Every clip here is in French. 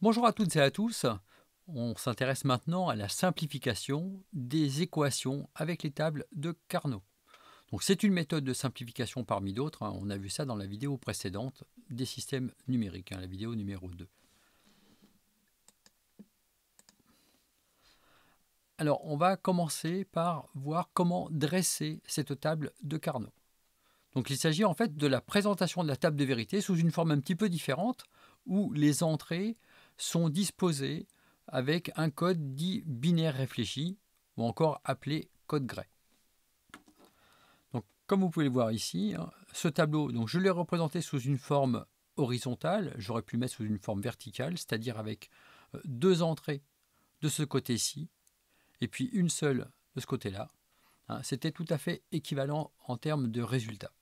Bonjour à toutes et à tous. On s'intéresse maintenant à la simplification des équations avec les tables de Carnot. Donc c'est une méthode de simplification parmi d'autres. Hein. On a vu ça dans la vidéo précédente des systèmes numériques, hein, la vidéo numéro 2. Alors on va commencer par voir comment dresser cette table de Carnot. Donc il s'agit en fait de la présentation de la table de vérité sous une forme un petit peu différente où les entrées sont disposés avec un code dit binaire réfléchi ou encore appelé code gray. Donc, comme vous pouvez le voir ici, hein, ce tableau, donc je l'ai représenté sous une forme horizontale, j'aurais pu le mettre sous une forme verticale, c'est-à-dire avec euh, deux entrées de ce côté-ci et puis une seule de ce côté-là. Hein, c'était tout à fait équivalent en termes de résultats.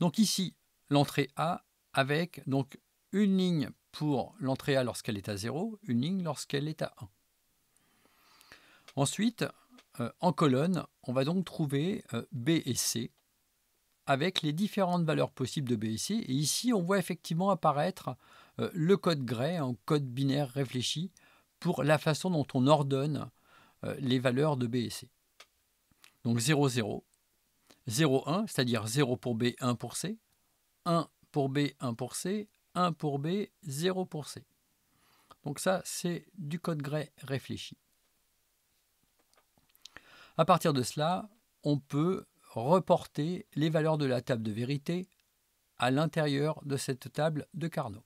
Donc ici, l'entrée A avec donc une ligne pour l'entrée A lorsqu'elle est à 0, une ligne lorsqu'elle est à 1. Ensuite, euh, en colonne, on va donc trouver euh, B et C avec les différentes valeurs possibles de B et C. Et ici, on voit effectivement apparaître euh, le code gray, un code binaire réfléchi, pour la façon dont on ordonne les valeurs de B et C. Donc 0, 0, 0, 1, c'est-à-dire 0 pour B, 1 pour C, 1 pour B, 1 pour C, 1 pour B, 0 pour C. Donc ça, c'est du code grès réfléchi. À partir de cela, on peut reporter les valeurs de la table de vérité à l'intérieur de cette table de Carnot.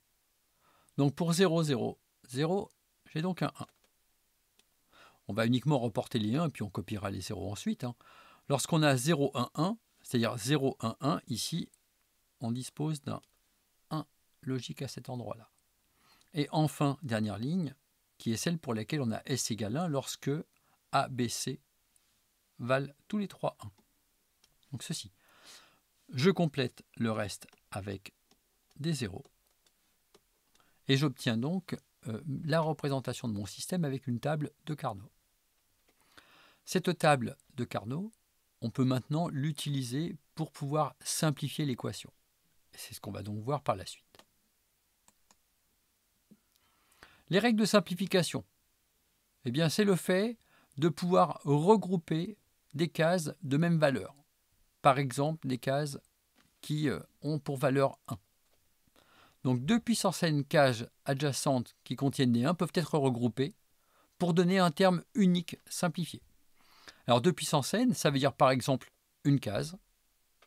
Donc pour 0, 0, 0, j'ai donc un 1. On va uniquement reporter les 1, puis on copiera les 0 ensuite. Hein. Lorsqu'on a 0, 1, 1, c'est-à-dire 0, 1, 1, ici, on dispose d'un logique à cet endroit-là. Et enfin, dernière ligne, qui est celle pour laquelle on a S égale 1 lorsque A, B, C valent tous les trois 1. Donc ceci. Je complète le reste avec des zéros. Et j'obtiens donc euh, la représentation de mon système avec une table de Carnot. Cette table de Carnot, on peut maintenant l'utiliser pour pouvoir simplifier l'équation. C'est ce qu'on va donc voir par la suite. Les règles de simplification, eh bien, c'est le fait de pouvoir regrouper des cases de même valeur. Par exemple, des cases qui euh, ont pour valeur 1. Donc, deux puissance n cases adjacentes qui contiennent des 1 peuvent être regroupées pour donner un terme unique simplifié. Alors, 2 puissance n, ça veut dire par exemple une case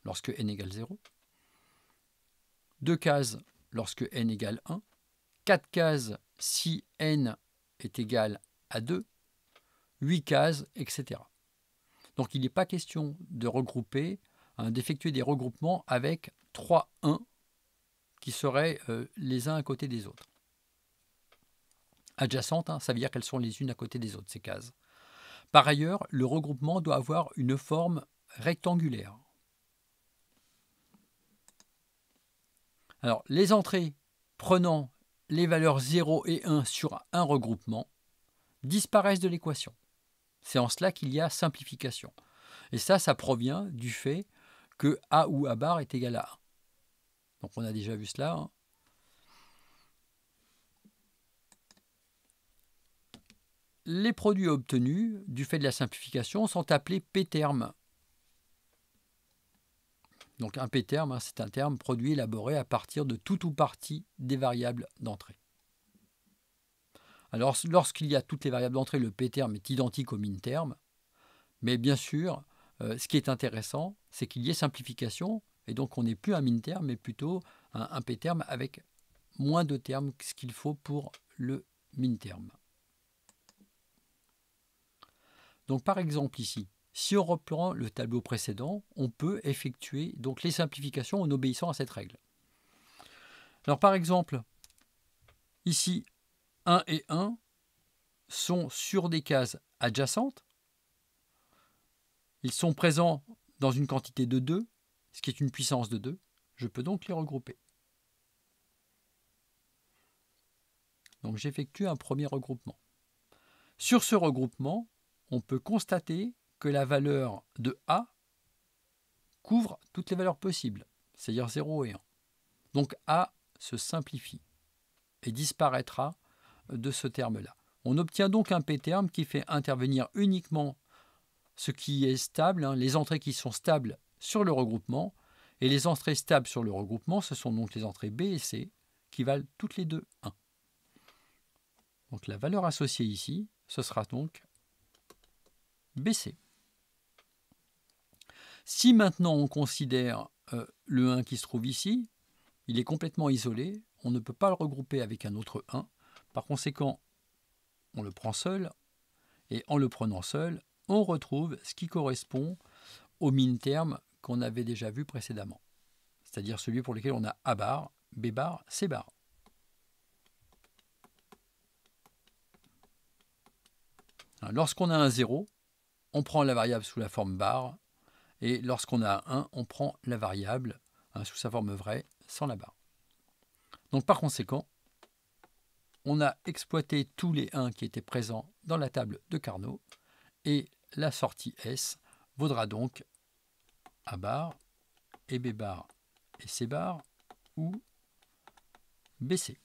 lorsque n égale 0, deux cases lorsque n égale 1, quatre cases si n est égal à 2, 8 cases, etc. Donc il n'est pas question de regrouper, hein, d'effectuer des regroupements avec 3 1 qui seraient euh, les uns à côté des autres. Adjacentes, hein, ça veut dire qu'elles sont les unes à côté des autres, ces cases. Par ailleurs, le regroupement doit avoir une forme rectangulaire. Alors, les entrées prenant les valeurs 0 et 1 sur un regroupement disparaissent de l'équation. C'est en cela qu'il y a simplification. Et ça, ça provient du fait que A ou A bar est égal à 1. Donc on a déjà vu cela. Hein. Les produits obtenus du fait de la simplification sont appelés P-termes. Donc un P-terme, hein, c'est un terme produit élaboré à partir de tout ou partie des variables d'entrée. Alors lorsqu'il y a toutes les variables d'entrée, le P-terme est identique au min-terme. Mais bien sûr, euh, ce qui est intéressant, c'est qu'il y ait simplification. Et donc on n'est plus un min-terme, mais plutôt un, P-terme avec moins de termes que ce qu'il faut pour le min-terme. Donc par exemple ici, si on reprend le tableau précédent, on peut effectuer donc les simplifications en obéissant à cette règle. Alors par exemple, ici 1 et 1 sont sur des cases adjacentes. Ils sont présents dans une quantité de 2, ce qui est une puissance de 2. Je peux donc les regrouper. Donc j'effectue un premier regroupement. Sur ce regroupement, on peut constater que la valeur de A couvre toutes les valeurs possibles, c'est-à-dire 0 et 1. Donc A se simplifie et disparaîtra de ce terme-là. On obtient donc un p-terme qui fait intervenir uniquement ce qui est stable, hein, les entrées qui sont stables sur le regroupement, et les entrées stables sur le regroupement, ce sont donc les entrées B et C, qui valent toutes les deux 1. Donc la valeur associée ici, ce sera donc BC. Si maintenant on considère euh, le 1 qui se trouve ici, il est complètement isolé, on ne peut pas le regrouper avec un autre 1. Par conséquent, on le prend seul, et en le prenant seul, on retrouve ce qui correspond au min terme qu'on avait déjà vu précédemment, c'est-à-dire celui pour lequel on a A bar, B bar, C bar. Lorsqu'on a un 0, on prend la variable sous la forme bar et lorsqu'on a 1, on prend la variable sous sa forme vraie sans la barre. Donc par conséquent, on a exploité tous les 1 qui étaient présents dans la table de Carnot et la sortie S vaudra donc A bar et B bar et C bar ou BC.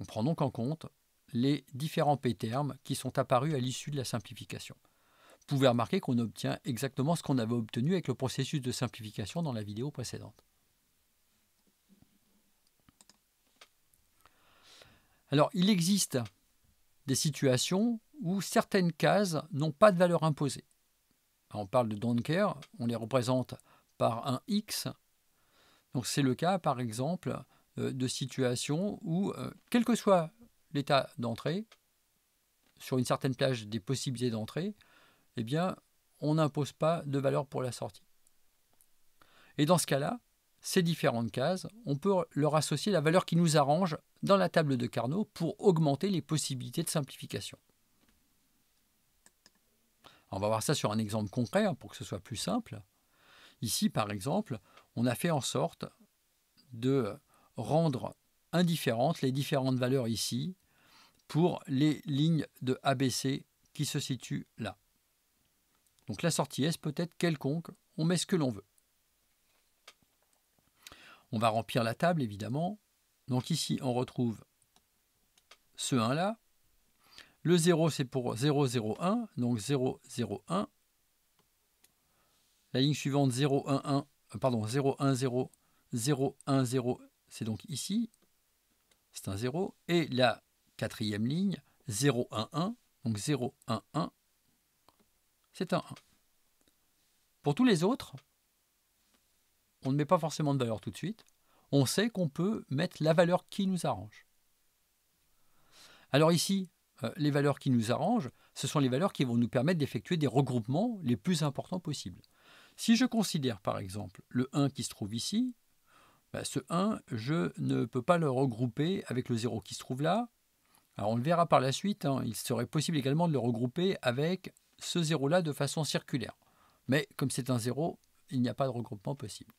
On prend donc en compte les différents P termes qui sont apparus à l'issue de la simplification pouvez remarquer qu'on obtient exactement ce qu'on avait obtenu avec le processus de simplification dans la vidéo précédente. Alors, il existe des situations où certaines cases n'ont pas de valeur imposée. on parle de Donker, on les représente par un X. Donc c'est le cas, par exemple, euh, de situations où, euh, quel que soit l'état d'entrée, sur une certaine plage des possibilités d'entrée, eh bien, on n'impose pas de valeur pour la sortie. Et dans ce cas-là, ces différentes cases, on peut leur associer la valeur qui nous arrange dans la table de Carnot pour augmenter les possibilités de simplification. On va voir ça sur un exemple concret hein, pour que ce soit plus simple. Ici, par exemple, on a fait en sorte de rendre indifférentes les différentes valeurs ici pour les lignes de ABC qui se situent là. Donc la sortie S peut être quelconque, on met ce que l'on veut. On va remplir la table évidemment. Donc ici on retrouve ce 1 là. Le 0 c'est pour 001, donc 001. La ligne suivante 011, euh, pardon 010, 010, c'est donc ici. C'est un 0. Et la quatrième ligne 011, donc 011, c'est un 1. Pour tous les autres, on ne met pas forcément de valeur tout de suite. On sait qu'on peut mettre la valeur qui nous arrange. Alors ici, euh, les valeurs qui nous arrangent, ce sont les valeurs qui vont nous permettre d'effectuer des regroupements les plus importants possibles. Si je considère par exemple le 1 qui se trouve ici, bah, ce 1, je ne peux pas le regrouper avec le 0 qui se trouve là. Alors on le verra par la suite, hein. il serait possible également de le regrouper avec ce zéro-là de façon circulaire. Mais comme c'est un zéro, il n'y a pas de regroupement possible.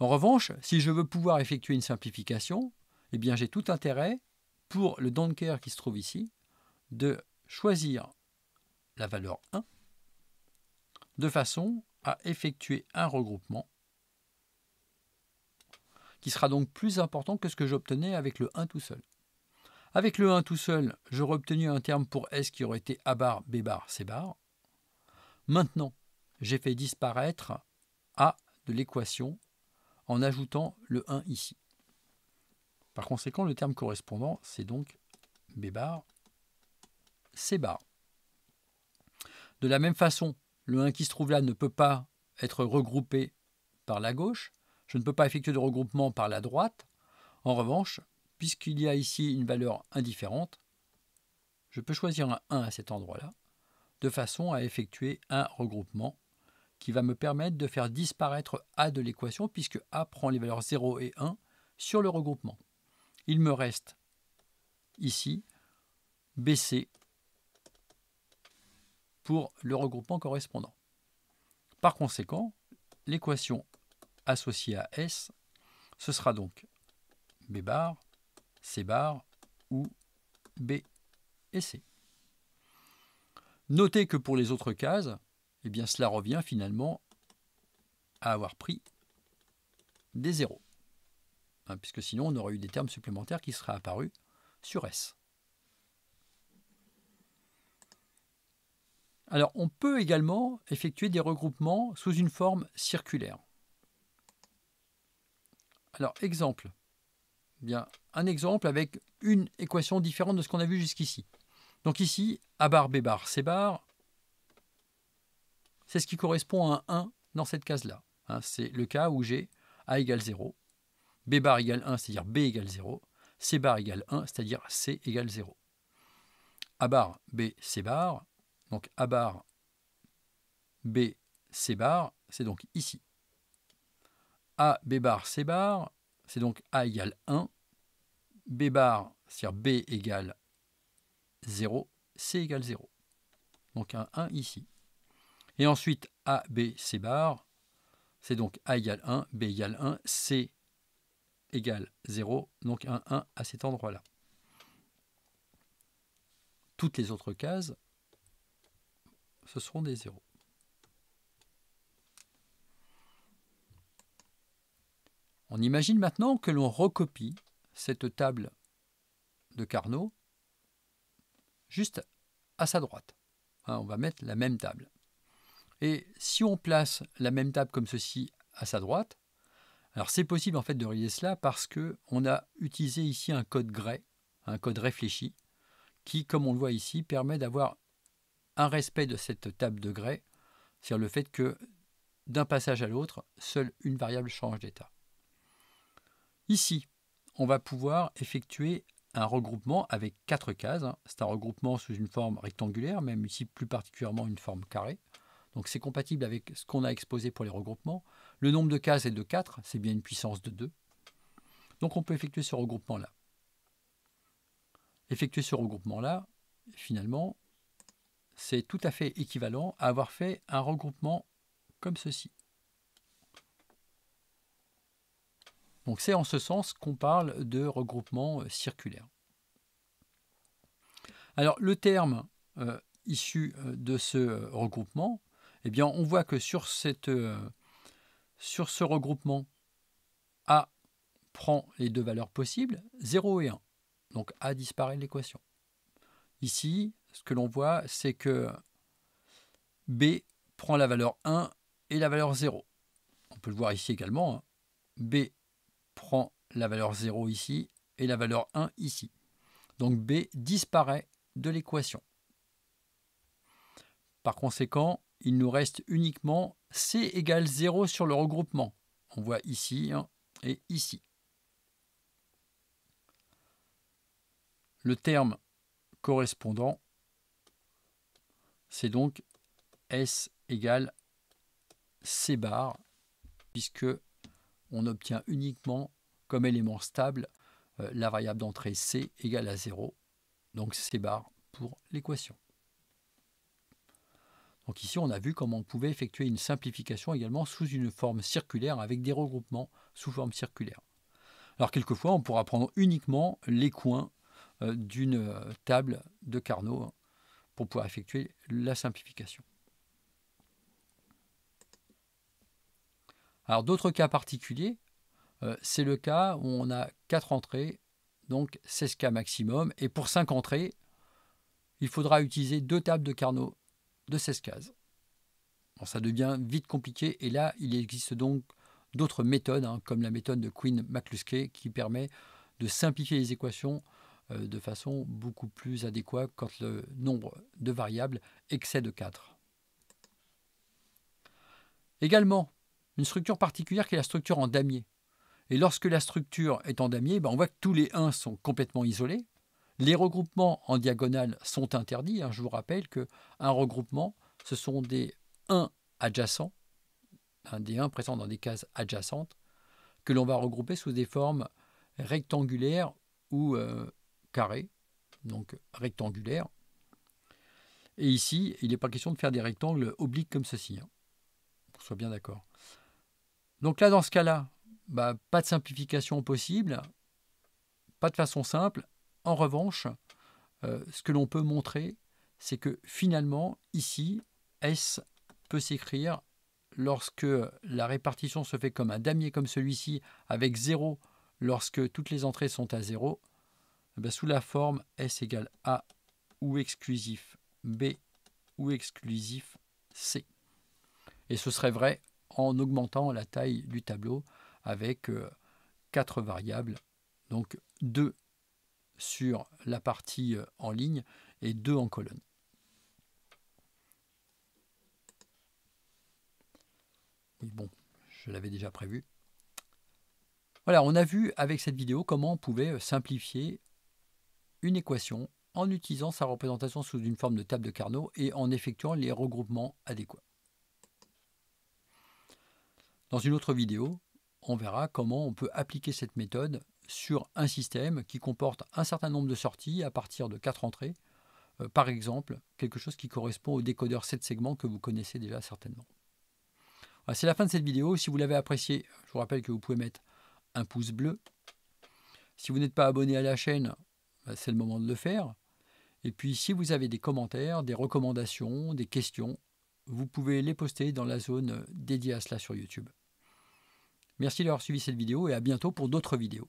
En revanche, si je veux pouvoir effectuer une simplification, eh bien j'ai tout intérêt, pour le Donker qui se trouve ici, de choisir la valeur 1 de façon à effectuer un regroupement qui sera donc plus important que ce que j'obtenais avec le 1 tout seul. Avec le 1 tout seul, j'aurais obtenu un terme pour S qui aurait été A bar, B bar, C bar. Maintenant, j'ai fait disparaître A de l'équation en ajoutant le 1 ici. Par conséquent, le terme correspondant, c'est donc B bar, C bar. De la même façon, le 1 qui se trouve là ne peut pas être regroupé par la gauche. Je ne peux pas effectuer de regroupement par la droite. En revanche, puisqu'il y a ici une valeur indifférente, je peux choisir un 1 à cet endroit-là, de façon à effectuer un regroupement qui va me permettre de faire disparaître A de l'équation, puisque A prend les valeurs 0 et 1 sur le regroupement. Il me reste ici BC pour le regroupement correspondant. Par conséquent, l'équation associée à S, ce sera donc B bar C bar ou B et C. Notez que pour les autres cases, eh bien cela revient finalement à avoir pris des zéros, hein, puisque sinon on aurait eu des termes supplémentaires qui seraient apparus sur S. Alors on peut également effectuer des regroupements sous une forme circulaire. Alors exemple, eh un exemple avec une équation différente de ce qu'on a vu jusqu'ici. Donc ici, A bar B bar C bar, c'est ce qui correspond à un 1 dans cette case-là. Hein, c'est le cas où j'ai A égale 0, B bar égale 1, c'est-à-dire B égale 0, C bar égale 1, c'est-à-dire C égale 0. A bar B C bar, donc A bar B C bar, c'est donc ici. A B bar C bar, c'est donc A égale 1, B bar, c'est-à-dire B égale 0, C égale 0. Donc un 1 ici. Et ensuite A, B, C bar, c'est donc A égale 1, B égale 1, C égale 0, donc un 1 à cet endroit-là. Toutes les autres cases, ce seront des zéros. On imagine maintenant que l'on recopie cette table de Carnot juste à sa droite. Hein, on va mettre la même table. Et si on place la même table comme ceci à sa droite, alors c'est possible en fait de réaliser cela parce qu'on a utilisé ici un code grès, un code réfléchi, qui, comme on le voit ici, permet d'avoir un respect de cette table de grès, c'est-à-dire le fait que d'un passage à l'autre, seule une variable change d'état. Ici, on va pouvoir effectuer un regroupement avec 4 cases. C'est un regroupement sous une forme rectangulaire, même ici plus particulièrement une forme carrée. Donc c'est compatible avec ce qu'on a exposé pour les regroupements. Le nombre de cases est de 4, c'est bien une puissance de 2. Donc on peut effectuer ce regroupement-là. Effectuer ce regroupement-là, finalement, c'est tout à fait équivalent à avoir fait un regroupement comme ceci. Donc c'est en ce sens qu'on parle de regroupement euh, circulaire. Alors le terme euh, issu euh, de ce regroupement, eh bien on voit que sur, cette, sur ce regroupement, A prend les deux valeurs possibles, 0 et 1. Donc A disparaît de l'équation. Ici, ce que l'on voit, c'est que B prend la valeur 1 et la valeur 0. On peut le voir ici également. Hein. B la valeur 0 ici et la valeur 1 ici. Donc B disparaît de l'équation. Par conséquent, il nous reste uniquement C égale 0 sur le regroupement. On voit ici hein, et ici. Le terme correspondant, c'est donc S égale C bar, puisque on obtient uniquement comme élément stable, euh, la variable d'entrée C égale à 0, donc c'est bar pour l'équation. Donc ici, on a vu comment on pouvait effectuer une simplification également sous une forme circulaire avec des regroupements sous forme circulaire. Alors quelquefois, on pourra prendre uniquement les coins euh, d'une euh, table de Carnot hein, pour pouvoir effectuer la simplification. Alors d'autres cas particuliers, euh, c'est le cas où on a 4 entrées, donc 16 cas maximum. Et pour 5 entrées, il faudra utiliser deux tables de Carnot de 16 cases. ça devient vite compliqué et là, il existe donc d'autres méthodes, hein, comme la méthode de Queen mccluskey qui permet de simplifier les équations euh, de façon beaucoup plus adéquate quand le nombre de variables excède 4. Également, une structure particulière qui est la structure en damier. Et lorsque la structure est en damier, ben, on voit que tous les 1 sont complètement isolés. Les regroupements en diagonale sont interdits. Hein. Je vous rappelle qu'un regroupement, ce sont des 1 adjacents, hein, des 1 présents dans des cases adjacentes, que l'on va regrouper sous des formes rectangulaires ou euh, carrées, donc rectangulaires. Et ici, il n'est pas question de faire des rectangles obliques comme ceci. Hein, qu'on soit bien d'accord. Donc là, dans ce cas-là, bah, pas de simplification possible, pas de façon simple. En revanche, euh, ce que l'on peut montrer, c'est que finalement, ici, S peut s'écrire lorsque la répartition se fait comme un damier comme celui-ci, avec 0 lorsque toutes les entrées sont à 0, eh ben, sous la forme S égale A ou exclusif B ou exclusif C. Et ce serait vrai en augmentant la taille du tableau avec euh, quatre variables, donc 2 sur la partie euh, en ligne et deux en colonne. bon, je l'avais déjà prévu. Voilà, on a vu avec cette vidéo comment on pouvait euh, simplifier une équation en utilisant sa représentation sous une forme de table de Carnot et en effectuant les regroupements adéquats. Dans une autre vidéo, on verra comment on peut appliquer cette méthode sur un système qui comporte un certain nombre de sorties à partir de quatre entrées, euh, par exemple, quelque chose qui correspond au décodeur 7 segments que vous connaissez déjà certainement. C'est la fin de cette vidéo. Si vous l'avez appréciée, je vous rappelle que vous pouvez mettre un pouce bleu. Si vous n'êtes pas abonné à la chaîne, bah, c'est le moment de le faire. Et puis si vous avez des commentaires, des recommandations, des questions, vous pouvez les poster dans la zone dédiée à cela sur YouTube. Merci d'avoir suivi cette vidéo et à bientôt pour d'autres vidéos.